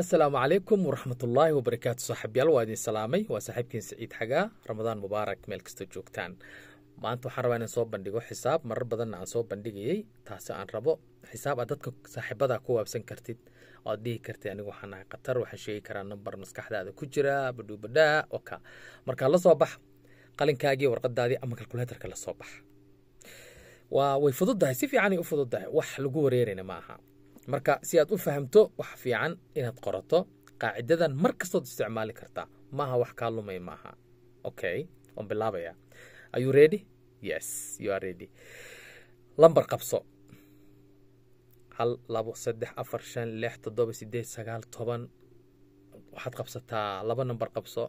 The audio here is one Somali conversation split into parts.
asalaamu calaykum waraxmatullaahi wabarakaatu saaxiibyaal waa idin salaamay waa saaxiibkiin siciid xagaa ramadaan mubaarak meel kastoo joogtaan maanta waxaan rabaa inaan soo bandhigo xisaab marar badanna aan soo bandhigayey taasi aan rabo xisaab aad dadka saaxiibada ku waabsan kartid oo dhihi kartid anigu waxaa nahay khatar waxaan sheegi karaa number maskaxdaada ku jira badhuubadhaa oka markaa la bax qalinkaagii warqadaadii ama kalkulatarka la bax waa way fududahay si fiicanay u fududahay wax lagu wareerayna ma aha marka si aad u fahamto wax fiican inaad qorato qaacidadan mar kastood isticmaali kartaa maaha wax kaa lumay maaha okay waan bilaabaya are you ready yes you are ready lambar qabso hal labo saddex afar shan lix toddoba sideed sagaal toban waxaad qabsataa laba nambar qabso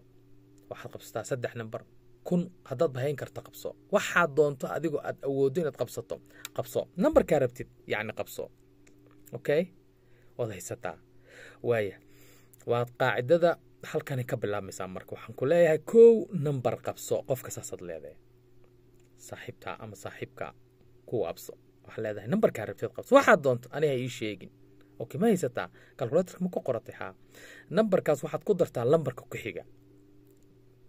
waxaad qabsataa saddex nambar kun haddaad bahayn karto qabso waxaad doonto adigoo aad awooddo inaad qabsato qabso numberkaa rabtid yacni qabso okay waad haysataa waaya waad qaacidada halkani ka bilaabmaysaa marka waxaan ku leeyahay kow number qabso qofka saasaad leedahay saaxiibtaa ama saaxiibka kuwa abso waxaa leedahay numberkaa rabteed qabso waxaad doonto aniga ii sheegin okay ma haysataa calculatorka ma ku qoratay haa numberkaas waxaad ku dartaa lambarka ku xiga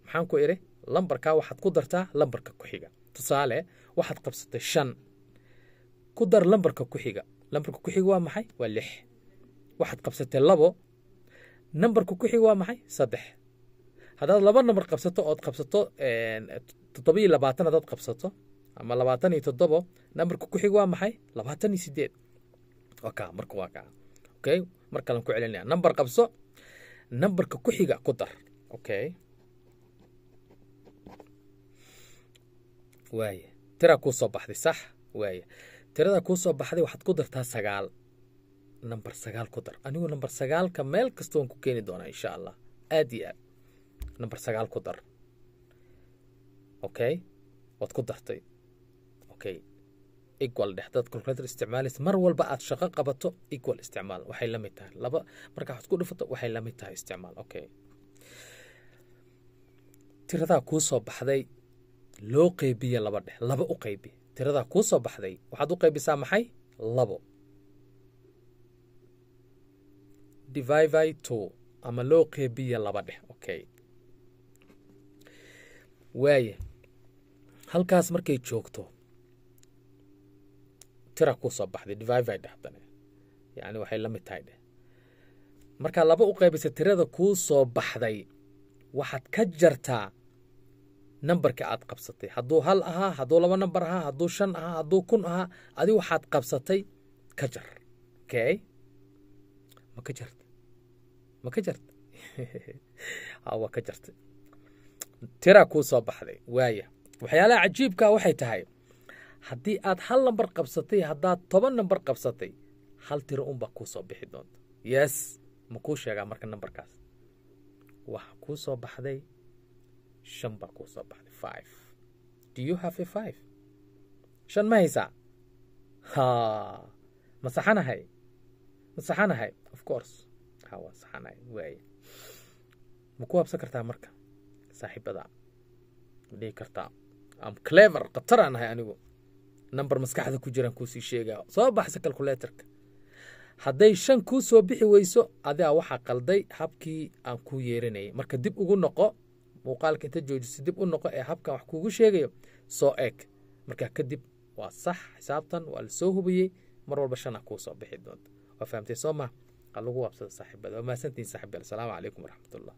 maxaan ku idhi lambarkaa waxaad ku dartaa lambarka ku xiga tusaale waxaad qabsatay shan ku dar lambarka ku xiga nambarka ku xig waa maxay waa lix waxaad qabsatay labo numbarka ku xig waa maxay saddex haddaad laba number qabsato ood qabsato toddoba labaatan hadaad qabsato ama labaatan iyo toddobo numbarka ku xig waa maxay labaatan iyo sideed waa marka waa kaa okay mar kalen ku celinaya nambar qabso numbarka ku xiga ku dar okay waaye tiraa kuu soo baxday sax waaye tirada kuu soo baxday waxaad ku dartaa sagaal nambar sagaal ku dar anigu nambar sagaalka meel kastoon ku keeni doonaa insha allah aad iyo aad nambar sagaal ku dar okay waad ku dartay okay equal dhex dad calculator isticmaalaysa mar walba aad shaqo qabato equal isticmaal waxay la mid tahay laba markaa waxaad ku dhifato waxay la mid tahay isticmaal okay tiradaa kuu soo baxday loo qeybiya laba dhex laba u qeybi tirada kuu soo baxday waxaad u qaybisaa maxay labo divivi to ama loo qeybiya laba dheh okay waaye halkaas markay joogto tira kuu soo baxday divivi dhe haddane yacni waxay la mid tahay dheh markaa laba u qaybisa tirada kuu soo baxday waxaad ka jartaa nambarka aad qabsatay hadduu hal ahaa hadduu laba nambar ahaa hadduu shan ahaa hadduu kun ahaa adi waxaad qabsatay ka jar okay ma ka jarta ma ka jarta waa ka jarta tiraa kuu soo baxday waaya waxyaalaha cajiibkaa waxay tahay haddii aad hal nambar qabsatay haddaad toban nambar qabsatay hal tiro unbaa kuu soo bixi doonta yes ma kuu sheegaa marka nambarkaas waxa kuu soo baxday shan baa kuu soo baxday five do you have a five shan ma ha ma saxanahay of course ha waa saxanahay waaye ma marka saaxiibada ma dhihi clever khataraan ahay anigu number maskaxda ku jiraan kuusii sheegaa soo baxsa calculatorka hadday shan kuu soo bixi weyso adaa waxaa qalday habkii aan kuu yeeranayay marka dib ugu noqo muuqaalka inta joojisa dib u noqo ee habkan wax kuugu sheegayo soo eeg markaa kadib waa sax xisaabtan waa la soo hubiyey mar walba shana kuu soo bixi doonto waa fahamtay soo mah ha lagu waabsada saaxiibada waa mahadsantihin saaxiibyal asalaamu calaykum waraxmatullah